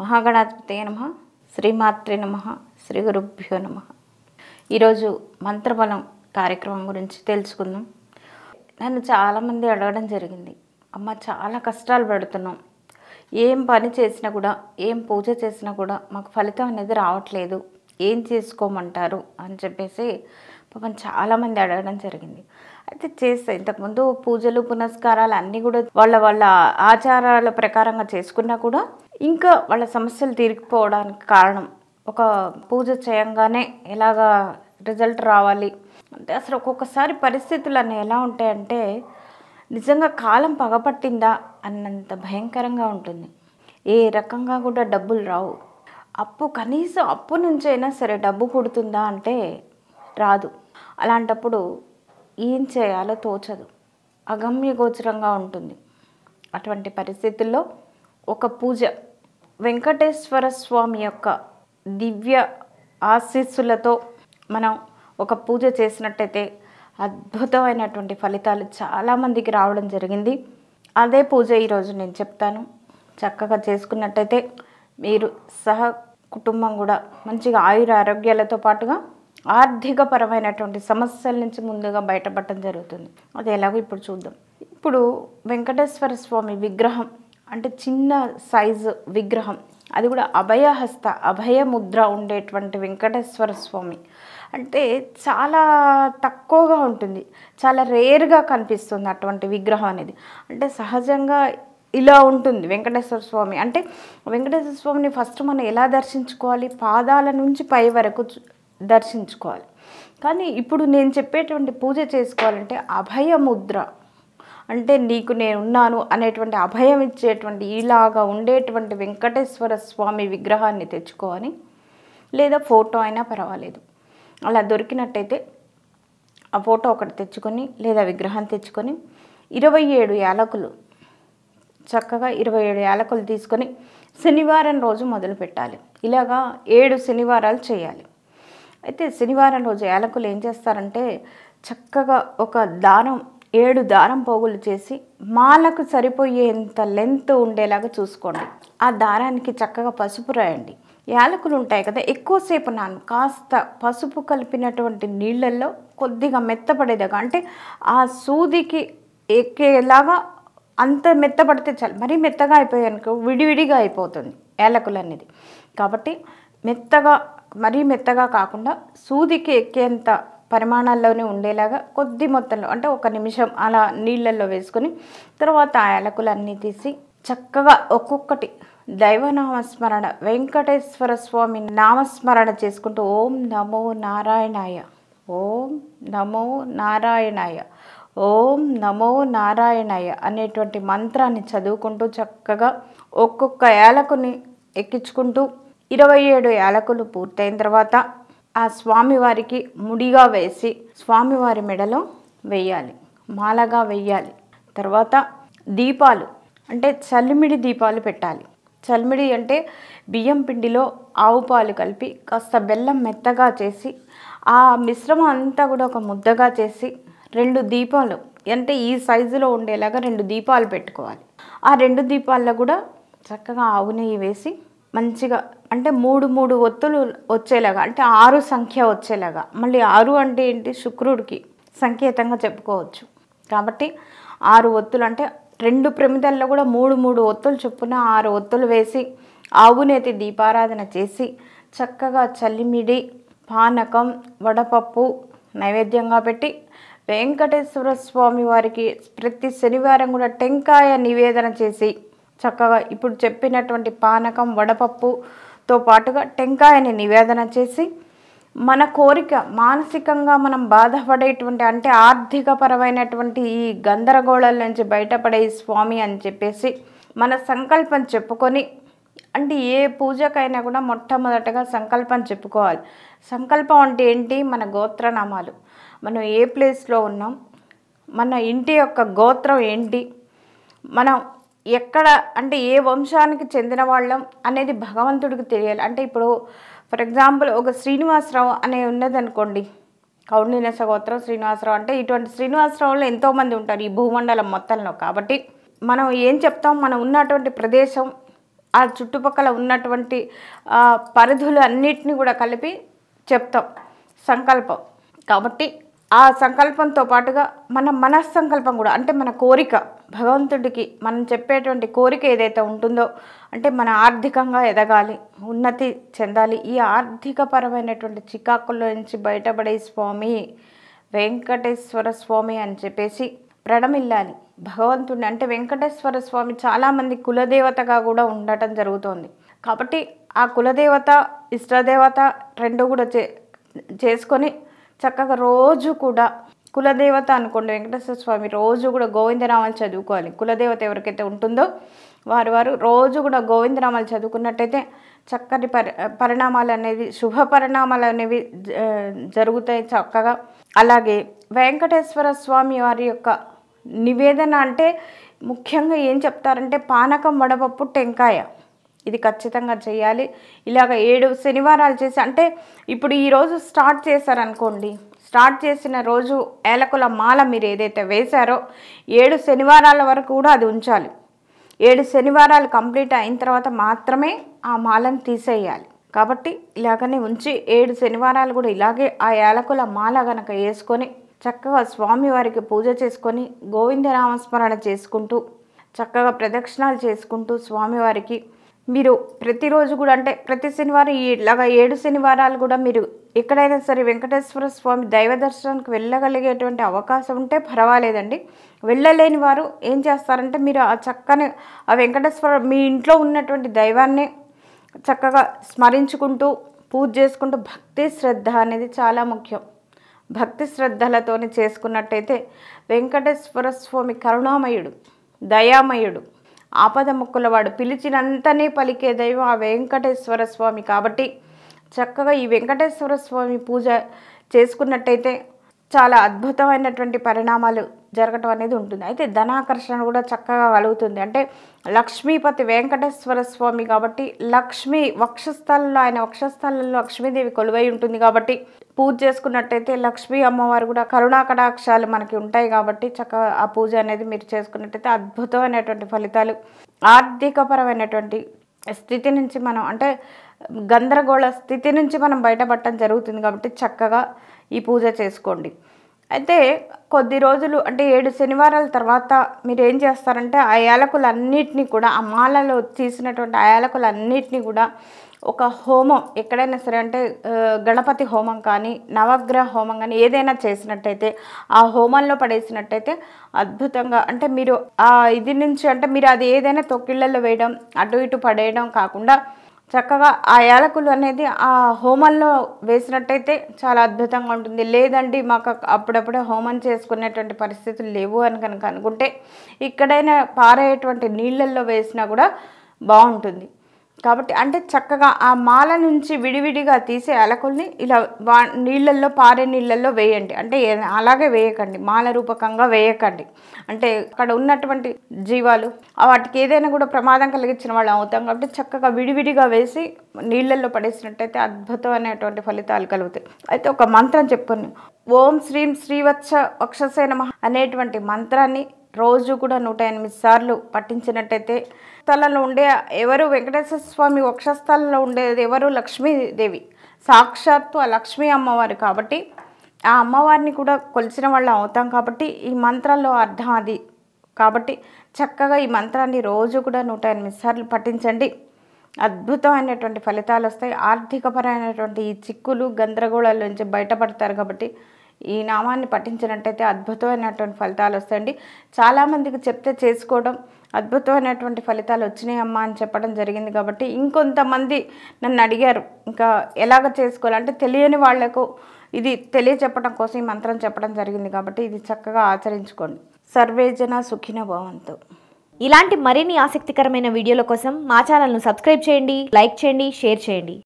మహాగణాధిపతయ నమ శ్రీమాత్రి నమ శ్రీ గురుభ్యో నమ ఈరోజు మంత్రబలం కార్యక్రమం గురించి తెలుసుకుందాం నన్ను చాలామంది అడగడం జరిగింది అమ్మ చాలా కష్టాలు పడుతున్నాం ఏం పని చేసినా కూడా ఏం పూజ చేసినా కూడా మాకు ఫలితం అనేది రావట్లేదు ఏం చేసుకోమంటారు అని చెప్పేసి పాపం చాలామంది అడగడం జరిగింది అయితే చేస్తే ఇంతకుముందు పూజలు పునస్కారాలు అన్నీ కూడా వాళ్ళ వాళ్ళ ఆచారాల ప్రకారంగా చేసుకున్నా కూడా ఇంకా వాళ్ళ సమస్యలు తీరికిపోవడానికి కారణం ఒక పూజ చేయంగానే ఎలాగా రిజల్ట్ రావాలి అంటే అసలు ఒక్కొక్కసారి పరిస్థితులు అన్నీ ఎలా ఉంటాయంటే నిజంగా కాలం పగపట్టిందా అన్నంత భయంకరంగా ఉంటుంది ఏ రకంగా కూడా డబ్బులు రావు అప్పు కనీసం అప్పు నుంచైనా సరే డబ్బు కుడుతుందా అంటే రాదు అలాంటప్పుడు ఏం చేయాలో తోచదు అగమ్యగోచరంగా ఉంటుంది అటువంటి పరిస్థితుల్లో ఒక పూజ వెంకటేశ్వర స్వామి యొక్క దివ్య ఆశీస్సులతో మనం ఒక పూజ చేసినట్టయితే అద్భుతమైనటువంటి ఫలితాలు చాలామందికి రావడం జరిగింది అదే పూజ ఈరోజు నేను చెప్తాను చక్కగా చేసుకున్నట్టయితే మీరు సహ కుటుంబం కూడా మంచిగా ఆయుర ఆరోగ్యాలతో పాటుగా ఆర్థికపరమైనటువంటి సమస్యల నుంచి ముందుగా బయటపడటం జరుగుతుంది అది ఎలాగో ఇప్పుడు చూద్దాం ఇప్పుడు వెంకటేశ్వర స్వామి విగ్రహం అంటే చిన్న సైజు విగ్రహం అది కూడా అభయహస్త అభయముద్ర ఉండేటువంటి వెంకటేశ్వర స్వామి అంటే చాలా తక్కువగా ఉంటుంది చాలా రేర్గా కనిపిస్తుంది అటువంటి విగ్రహం అనేది అంటే సహజంగా ఇలా ఉంటుంది వెంకటేశ్వర స్వామి అంటే వెంకటేశ్వర స్వామిని ఫస్ట్ మనం ఎలా దర్శించుకోవాలి పాదాల నుంచి పై వరకు దర్శించుకోవాలి కానీ ఇప్పుడు నేను చెప్పేటువంటి పూజ చేసుకోవాలంటే అభయముద్ర అంటే నీకు నేనున్నాను అనేటువంటి అభయం ఇచ్చేటువంటి ఇలాగా ఉండేటువంటి వెంకటేశ్వర స్వామి విగ్రహాన్ని తెచ్చుకోవాలి లేదా ఫోటో అయినా పర్వాలేదు అలా దొరికినట్టయితే ఆ ఫోటో ఒకటి తెచ్చుకొని లేదా విగ్రహం తెచ్చుకొని ఇరవై ఏడు యాలకులు చక్కగా ఇరవై ఏడు యాలకులు తీసుకొని శనివారం రోజు మొదలు పెట్టాలి ఇలాగా ఏడు శనివారాలు చేయాలి అయితే శనివారం రోజు యాలకులు ఏం చేస్తారంటే చక్కగా ఒక దారం ఏడు దారం పోగులు చేసి మాలకు సరిపోయేంత లెంత్ ఉండేలాగా చూసుకోండి ఆ దారానికి చక్కగా పసుపు రాయండి యాలకులు ఉంటాయి కదా ఎక్కువసేపు నాను కాస్త పసుపు కలిపినటువంటి నీళ్ళల్లో కొద్దిగా మెత్తపడేదాకా అంటే ఆ సూదికి ఎక్కేలాగా అంత మెత్తపడితే చాలు మరీ మెత్తగా అయిపోయానుకో విడివిడిగా అయిపోతుంది యాలకులు అనేది కాబట్టి మెత్తగా మరీ మెత్తగా కాకుండా సూదికి ఎక్కేంత పరిమాణాల్లోనే ఉండేలాగా కొద్ది మొత్తంలో అంటే ఒక నిమిషం అలా నీళ్ళల్లో వేసుకొని తర్వాత ఆ యాలకులన్నీ తీసి చక్కగా ఒక్కొక్కటి దైవనామస్మరణ వెంకటేశ్వర స్వామి నామస్మరణ చేసుకుంటూ ఓం నమో నారాయణాయ ఓం నమో నారాయణాయ ఓం నమో నారాయణాయ అనేటువంటి మంత్రాన్ని చదువుకుంటూ చక్కగా ఒక్కొక్క యాలకుని ఎక్కించుకుంటూ ఇరవై ఏడు యాలకులు పూర్తయిన తర్వాత ఆ స్వామివారికి ముడిగా వేసి స్వామివారి మెడలో వేయాలి మాలగా వేయాలి తర్వాత దీపాలు అంటే చల్లిమిడి దీపాలు పెట్టాలి చల్మిడి అంటే బియ్యం పిండిలో ఆవు పాలు కలిపి కాస్త బెల్లం మెత్తగా చేసి ఆ మిశ్రమం అంతా కూడా ఒక ముద్దగా చేసి రెండు దీపాలు అంటే ఈ సైజులో ఉండేలాగా రెండు దీపాలు పెట్టుకోవాలి ఆ రెండు దీపాల్లో కూడా చక్కగా ఆవు నెయ్యి వేసి మంచిగా అంటే మూడు మూడు ఒత్తులు వచ్చేలాగా అంటే ఆరు సంఖ్య వచ్చేలాగా మళ్ళీ ఆరు అంటే ఏంటి శుక్రుడికి సంకేతంగా చెప్పుకోవచ్చు కాబట్టి ఆరు ఒత్తులు అంటే రెండు ప్రమిదల్లో కూడా మూడు మూడు ఒత్తులు చొప్పున ఆరు ఒత్తులు వేసి ఆవునేతి దీపారాధన చేసి చక్కగా చల్లిమిడి పానకం వడపప్పు నైవేద్యంగా పెట్టి వెంకటేశ్వర స్వామి వారికి ప్రతి శనివారం కూడా టెంకాయ నివేదన చేసి చక్కగా ఇప్పుడు చెప్పినటువంటి పానకం వడపప్పుతో పాటుగా టెంకాయని నివేదన చేసి మన కోరిక మానసికంగా మనం బాధపడేటువంటి అంటే ఆర్థికపరమైనటువంటి ఈ గందరగోళాల నుంచి బయటపడే స్వామి అని చెప్పేసి మన సంకల్పం చెప్పుకొని అంటే ఏ పూజకైనా కూడా మొట్టమొదటగా సంకల్పం చెప్పుకోవాలి సంకల్పం అంటే ఏంటి మన గోత్రనామాలు మనం ఏ ప్లేస్లో ఉన్నాం మన ఇంటి యొక్క గోత్రం ఏంటి మనం ఎక్కడ అంటే ఏ వంశానికి చెందిన వాళ్ళం అనేది భగవంతుడికి తెలియాలి అంటే ఇప్పుడు ఫర్ ఎగ్జాంపుల్ ఒక శ్రీనివాసరావు అనే ఉన్నదనుకోండి కౌండిన్య సగోత్రం శ్రీనివాసరావు అంటే ఇటువంటి శ్రీనివాసరావులు ఎంతోమంది ఉంటారు ఈ భూమండలం మొత్తంలో కాబట్టి మనం ఏం చెప్తాం మనం ఉన్నటువంటి ప్రదేశం ఆ చుట్టుపక్కల ఉన్నటువంటి పరిధులు అన్నిటిని కూడా కలిపి చెప్తాం సంకల్పం కాబట్టి ఆ సంకల్పంతో పాటుగా మన మనస్సంకల్పం కూడా అంటే మన కోరిక భగవంతుడికి మనం చెప్పేటువంటి కోరిక ఏదైతే ఉంటుందో అంటే మన ఆర్థికంగా ఎదగాలి ఉన్నతి చెందాలి ఈ ఆర్థికపరమైనటువంటి చికాకుల్లో నుంచి బయటపడే స్వామి వెంకటేశ్వర స్వామి అని చెప్పేసి ప్రణమిల్లాలి భగవంతుడిని అంటే వెంకటేశ్వర స్వామి చాలామంది కులదేవతగా కూడా ఉండటం జరుగుతోంది కాబట్టి ఆ కులదేవత ఇష్టదేవత రెండు కూడా చే చేసుకొని చక్కగా రోజు కూడా కులదేవత అనుకోండి వెంకటేశ్వర స్వామి రోజు కూడా గోవిందనామాలు చదువుకోవాలి కులదేవత ఎవరికైతే ఉంటుందో వారు వారు రోజు కూడా గోవిందనామాలు చదువుకున్నట్టయితే చక్కటి పరి పరిణామాలు అనేవి శుభ పరిణామాలు అనేవి జరుగుతాయి చక్కగా అలాగే వెంకటేశ్వర స్వామి వారి యొక్క నివేదన అంటే ముఖ్యంగా ఏం చెప్తారంటే పానకం వడపప్పు టెంకాయ ఇది ఖచ్చితంగా చేయాలి ఇలాగ ఏడు శనివారాలు చేసి అంటే ఇప్పుడు ఈరోజు స్టార్ట్ చేశారనుకోండి స్టార్ట్ చేసిన రోజు ఏలకుల మాల మీరు ఏదైతే వేశారో ఏడు శనివారాల వరకు కూడా అది ఉంచాలి ఏడు శనివారాలు కంప్లీట్ అయిన తర్వాత మాత్రమే ఆ మాలను తీసేయాలి కాబట్టి ఇలాగనే ఉంచి ఏడు శనివారాలు కూడా ఇలాగే ఆ ఏలకుల మాల గనక వేసుకొని చక్కగా స్వామివారికి పూజ చేసుకొని గోవిందనామస్మరణ చేసుకుంటూ చక్కగా ప్రదక్షిణాలు చేసుకుంటూ స్వామివారికి మీరు ప్రతిరోజు కూడా అంటే ప్రతి శనివారం ఇలాగా ఏడు శనివారాలు కూడా మీరు ఎక్కడైనా సరే వెంకటేశ్వర స్వామి దైవ దర్శనానికి వెళ్ళగలిగేటువంటి అవకాశం ఉంటే పర్వాలేదండి వెళ్ళలేని వారు ఏం చేస్తారంటే మీరు ఆ చక్కని ఆ వెంకటేశ్వర మీ ఇంట్లో ఉన్నటువంటి దైవాన్ని చక్కగా స్మరించుకుంటూ పూజ చేసుకుంటూ భక్తి శ్రద్ధ అనేది చాలా ముఖ్యం భక్తి శ్రద్ధలతోనే చేసుకున్నట్టయితే వెంకటేశ్వర స్వామి కరుణామయుడు దయామయుడు ఆపద వాడు పిలిచినంతనే పలికే దైవం ఆ వెంకటేశ్వర స్వామి కాబట్టి చక్కగా ఈ వెంకటేశ్వర స్వామి పూజ చేసుకున్నట్టయితే చాలా అద్భుతమైనటువంటి పరిణామాలు జరగటం అనేది ఉంటుంది అయితే ధనాకర్షణ కూడా చక్కగా కలుగుతుంది అంటే లక్ష్మీపతి వెంకటేశ్వర స్వామి కాబట్టి లక్ష్మి వక్షస్థలంలో ఆయన వక్షస్థలంలో లక్ష్మీదేవి కొలువై ఉంటుంది కాబట్టి పూజ చేసుకున్నట్టయితే లక్ష్మీ అమ్మవారు కూడా కటాక్షాలు మనకి ఉంటాయి కాబట్టి చక్కగా ఆ పూజ అనేది మీరు చేసుకున్నట్టయితే అద్భుతమైనటువంటి ఫలితాలు ఆర్థికపరమైనటువంటి స్థితి నుంచి మనం అంటే గందరగోళ స్థితి నుంచి మనం బయటపడటం జరుగుతుంది కాబట్టి చక్కగా ఈ పూజ చేసుకోండి అయితే కొద్ది రోజులు అంటే ఏడు శనివారాల తర్వాత మీరు ఏం చేస్తారంటే ఆ యాలకులన్నింటినీ కూడా ఆ మాలలో తీసినటువంటి ఆ యాలకులన్నింటినీ కూడా ఒక హోమం ఎక్కడైనా సరే అంటే గణపతి హోమం కానీ నవగ్రహ హోమం కానీ ఏదైనా చేసినట్టయితే ఆ హోమంలో పడేసినట్టయితే అద్భుతంగా అంటే మీరు ఆ ఇది నుంచి అంటే మీరు అది ఏదైనా తొక్కిళ్ళల్లో వేయడం అటు ఇటు పడేయడం కాకుండా చక్కగా ఆ యాలకులు అనేది ఆ హోమంలో వేసినట్టయితే చాలా అద్భుతంగా ఉంటుంది లేదండి మాకు అప్పుడప్పుడే హోమం చేసుకునేటువంటి పరిస్థితులు లేవు అని కనుక అనుకుంటే ఇక్కడైనా పారేటువంటి నీళ్ళల్లో వేసినా కూడా బాగుంటుంది కాబట్టి అంటే చక్కగా ఆ మాల నుంచి విడివిడిగా తీసే అలకుల్ని ఇలా వా నీళ్ళల్లో పారే నీళ్ళల్లో వేయండి అంటే అలాగే వేయకండి మాల రూపకంగా వేయకండి అంటే అక్కడ ఉన్నటువంటి జీవాలు వాటికి ఏదైనా కూడా ప్రమాదం కలిగించిన వాళ్ళు అవుతాం కాబట్టి చక్కగా విడివిడిగా వేసి నీళ్ళల్లో పడేసినట్టయితే అద్భుతమైనటువంటి ఫలితాలు కలుగుతాయి అయితే ఒక మంత్రం చెప్పుకున్నాం ఓం శ్రీం శ్రీవత్స వక్షసేన అనేటువంటి మంత్రాన్ని రోజు కూడా నూట ఎనిమిది సార్లు పట్టించినట్టయితే స్థలంలో ఉండే ఎవరు వెంకటేశ్వర స్వామి వక్షస్థలంలో ఉండేది ఎవరు లక్ష్మీదేవి సాక్షాత్తు ఆ లక్ష్మీ అమ్మవారు కాబట్టి ఆ అమ్మవారిని కూడా కొలిచిన వాళ్ళు అవుతాం కాబట్టి ఈ మంత్రంలో అర్థం అది కాబట్టి చక్కగా ఈ మంత్రాన్ని రోజు కూడా నూట ఎనిమిది సార్లు పఠించండి అద్భుతమైనటువంటి ఫలితాలు వస్తాయి ఆర్థికపరమైనటువంటి ఈ చిక్కులు గందరగోళాల నుంచి బయటపడతారు కాబట్టి ఈ నామాన్ని పఠించినట్టయితే అద్భుతమైనటువంటి ఫలితాలు వస్తాయండి చాలామందికి చెప్తే చేసుకోవడం అద్భుతమైనటువంటి ఫలితాలు వచ్చినాయమ్మా అని చెప్పడం జరిగింది కాబట్టి ఇంకొంతమంది నన్ను అడిగారు ఇంకా ఎలాగ చేసుకోవాలంటే తెలియని వాళ్లకు ఇది తెలియచెప్పడం కోసం ఈ మంత్రం చెప్పడం జరిగింది కాబట్టి ఇది చక్కగా ఆచరించుకోండి సర్వేజన సుఖిన భవంతు ఇలాంటి మరిన్ని ఆసక్తికరమైన వీడియోల కోసం మా ఛానల్ను సబ్స్క్రైబ్ చేయండి లైక్ చేయండి షేర్ చేయండి